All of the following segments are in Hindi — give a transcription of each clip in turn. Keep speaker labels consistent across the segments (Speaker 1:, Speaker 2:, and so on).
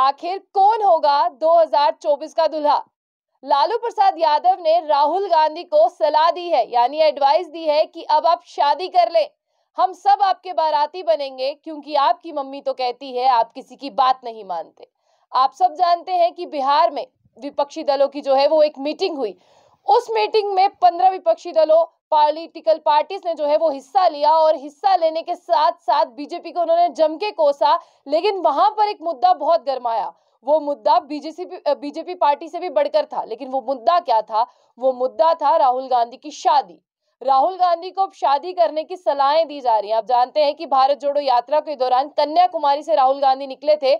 Speaker 1: आखिर कौन होगा 2024 का दुल्हा लालू प्रसाद यादव ने राहुल गांधी को सलाह दी है यानी एडवाइस दी है कि अब आप शादी कर लें हम सब आपके बाराती बनेंगे क्योंकि आपकी मम्मी तो कहती है आप किसी की बात नहीं मानते आप सब जानते हैं कि बिहार में विपक्षी दलों की जो है वो एक मीटिंग हुई उस मीटिंग में पंद्रह विपक्षी दलों पॉलिटिकल पार्टीज ने जो है वो हिस्सा लिया और हिस्सा लेने के साथ साथ बीजेपी को उन्होंने जम के कोसा लेकिन वहां पर एक मुद्दा बहुत गर्माया वो मुद्दा बीजेपी बीजेपी पार्टी से भी बढ़कर था लेकिन वो मुद्दा क्या था वो मुद्दा था राहुल गांधी की शादी राहुल गांधी को अब शादी करने की सलाहें दी जा रही हैं आप जानते हैं कि भारत जोड़ो यात्रा के दौरान कन्याकुमारी से राहुल गांधी निकले थे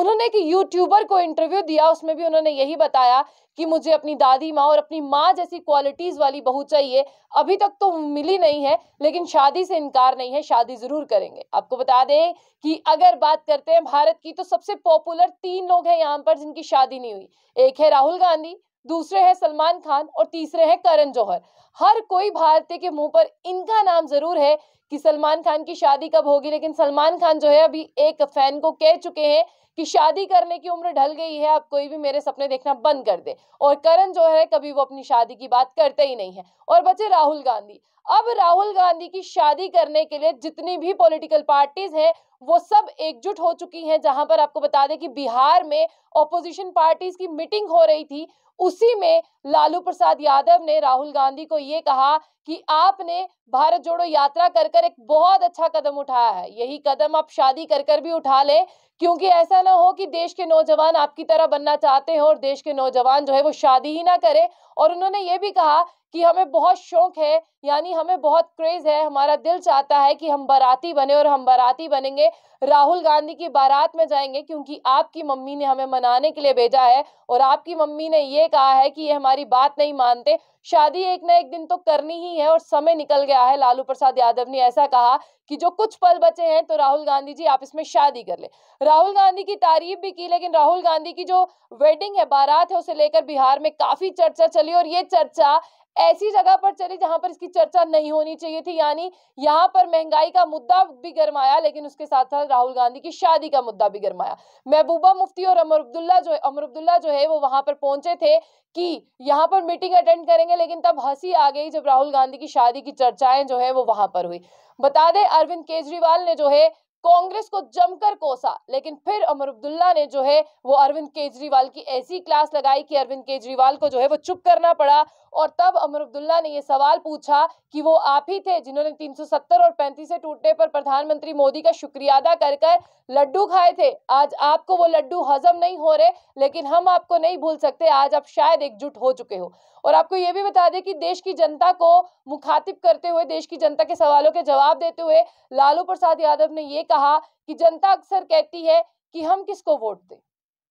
Speaker 1: उन्होंने एक यूट्यूबर को इंटरव्यू दिया उसमें भी उन्होंने यही बताया कि मुझे अपनी दादी माँ और अपनी माँ जैसी क्वालिटीज़ वाली बहू चाहिए अभी तक तो मिली नहीं है लेकिन शादी से इनकार नहीं है शादी ज़रूर करेंगे आपको बता दें कि अगर बात करते हैं भारत की तो सबसे पॉपुलर तीन लोग हैं यहाँ पर जिनकी शादी नहीं हुई एक है राहुल गांधी दूसरे हैं सलमान खान और तीसरे हैं करण जौहर हर कोई भारतीय के मुंह पर इनका नाम जरूर है कि सलमान खान की शादी कब होगी लेकिन सलमान खान जो है अभी एक फैन को कह चुके हैं कि शादी करने की उम्र ढल गई है आप कोई भी मेरे सपने देखना बंद कर दे और करण जो है कभी वो अपनी शादी की बात करते ही नहीं है और बचे राहुल गांधी अब राहुल गांधी की शादी करने के लिए जितनी भी पॉलिटिकल पार्टीज हैं वो सब एकजुट हो चुकी हैं जहां पर आपको बता दें कि बिहार में ऑपोजिशन पार्टीज की मीटिंग हो रही थी उसी में लालू प्रसाद यादव ने राहुल गांधी को ये कहा कि आपने भारत जोड़ो यात्रा कर कर एक बहुत अच्छा कदम उठाया है यही कदम आप शादी कर कर भी उठा ले क्योंकि ऐसा ना हो कि देश के नौजवान आपकी तरह बनना चाहते हो और देश के नौजवान जो है वो शादी ही ना करे और उन्होंने ये भी कहा कि हमें बहुत शौक है यानी हमें बहुत क्रेज है हमारा दिल चाहता है कि हम बाराती बने और हम बाराती बनेंगे राहुल गांधी की बारात में जाएंगे क्योंकि आपकी मम्मी ने हमें मनाने के लिए भेजा है और आपकी मम्मी ने ये कहा है कि ये हमारी बात नहीं मानते शादी एक ना एक दिन तो करनी ही है और समय निकल गया है लालू प्रसाद यादव ने ऐसा कहा कि जो कुछ पल बचे हैं तो राहुल गांधी जी आप इसमें शादी कर ले राहुल गांधी की तारीफ भी की लेकिन राहुल गांधी की जो वेडिंग है बारात है उसे लेकर बिहार में काफी चर्चा चली और ये चर्चा ऐसी जगह पर चली जहां पर इसकी चर्चा नहीं होनी चाहिए थी यानी यहां पर महंगाई का मुद्दा भी गरमाया लेकिन उसके साथ साथ राहुल गांधी की शादी का मुद्दा भी गरमाया महबूबा मुफ्ती और अमर अब्दुल्ला जो अमर अब्दुल्ला जो है वो वहां पर पहुंचे थे कि यहाँ पर मीटिंग अटेंड करेंगे लेकिन तब हंसी आ गई जब राहुल गांधी की शादी की चर्चाएं जो है वो वहां पर हुई बता दें अरविंद केजरीवाल ने जो है कांग्रेस को जमकर कोसा लेकिन फिर अमर अब्दुल्ला ने जो है वो अरविंद केजरीवाल की ऐसी क्लास लगाई कि अरविंद केजरीवाल को जो है वो चुप करना पड़ा और तब अमर अब्दुल्ला ने ये सवाल पूछा कि वो आप ही थे जिन्होंने 370 और 35 से टूटने पर प्रधानमंत्री मोदी का शुक्रिया अदा कर कर लड्डू खाए थे आज आपको वो लड्डू हजम नहीं हो रहे लेकिन हम आपको नहीं भूल सकते आज आप शायद एकजुट हो चुके हो और आपको ये भी बता दें कि देश की जनता को मुखातिब करते हुए देश की जनता के सवालों के जवाब देते हुए लालू प्रसाद यादव ने ये कहा कहा कि जनता अक्सर कहती है कि हम किसको वोट दें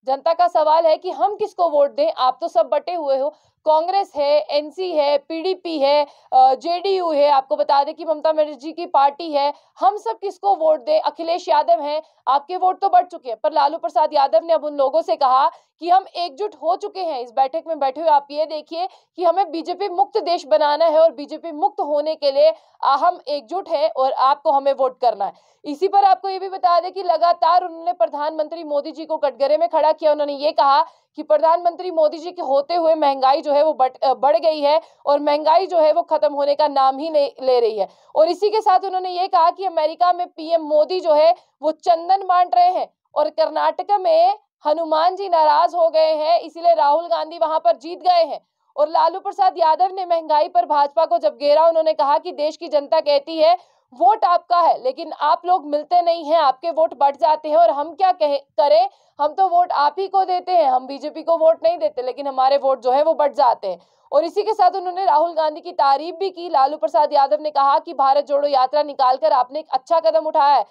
Speaker 1: जनता का सवाल है कि हम किसको वोट दें आप तो सब बटे हुए हो कांग्रेस है एनसी है पीडीपी है जेडीयू है आपको बता दें कि ममता बनर्जी की पार्टी है हम सब किसको वोट दें अखिलेश यादव हैं आपके वोट तो बढ़ चुके हैं पर लालू प्रसाद यादव ने अब उन लोगों से कहा कि हम एकजुट हो चुके हैं इस बैठक में बैठे हुए आप ये देखिए कि हमें बीजेपी मुक्त देश बनाना है और बीजेपी मुक्त होने के लिए हम एकजुट है और आपको हमें वोट करना है इसी पर आपको ये भी बता दें कि लगातार उन्होंने प्रधानमंत्री मोदी जी को कटघरे में खड़ा किया उन्होंने ये कहा कि प्रधानमंत्री मोदी जी के होते हुए महंगाई जो है वो बढ़ गई है और महंगाई जो है वो खत्म होने का नाम ही नहीं ले रही है और इसी के साथ उन्होंने ये कहा कि अमेरिका में पीएम मोदी जो है वो चंदन बांट रहे हैं और कर्नाटक में हनुमान जी नाराज हो गए हैं इसीलिए राहुल गांधी वहां पर जीत गए हैं और लालू प्रसाद यादव ने महंगाई पर भाजपा को जब घेरा उन्होंने कहा कि देश की जनता कहती है वोट आपका है लेकिन आप लोग मिलते नहीं हैं आपके वोट बढ़ जाते हैं और हम क्या कहे करें हम तो वोट आप ही को देते हैं हम बीजेपी को वोट नहीं देते लेकिन हमारे वोट जो है वो बढ़ जाते हैं और इसी के साथ उन्होंने राहुल गांधी की तारीफ भी की लालू प्रसाद यादव ने कहा कि भारत जोड़ो यात्रा निकालकर आपने एक अच्छा कदम उठाया है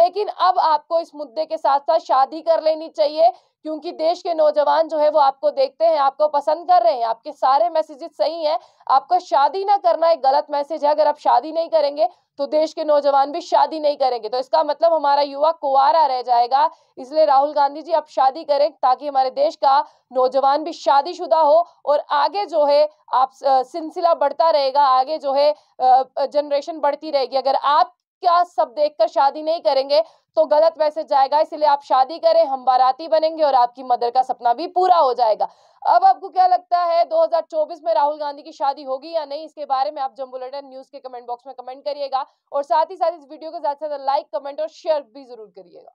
Speaker 1: लेकिन अब आपको इस मुद्दे के साथ साथ शादी कर लेनी चाहिए क्योंकि देश के नौजवान जो है वो आपको देखते हैं आपको पसंद कर रहे हैं आपके सारे मैसेजेस सही हैं आपका शादी ना करना एक गलत मैसेज है अगर आप शादी नहीं करेंगे तो देश के नौजवान भी शादी नहीं करेंगे तो इसका मतलब हमारा युवा कुआरा रह जाएगा इसलिए राहुल गांधी जी आप शादी करें ताकि हमारे देश का नौजवान भी शादीशुदा हो और आगे जो है आप सिलसिला बढ़ता रहेगा आगे जो है जनरेशन बढ़ती रहेगी अगर आप क्या सब देखकर शादी नहीं करेंगे तो गलत मैसेज जाएगा इसलिए आप शादी करें हम बाराती बनेंगे और आपकी मदर का सपना भी पूरा हो जाएगा अब आपको क्या लगता है 2024 में राहुल गांधी की शादी होगी या नहीं इसके बारे में आप जम्बुलेटर न्यूज के कमेंट बॉक्स में कमेंट करिएगा और साथ ही साथ इस वीडियो को ज्यादा से ज्यादा लाइक कमेंट और शेयर भी जरूर करिएगा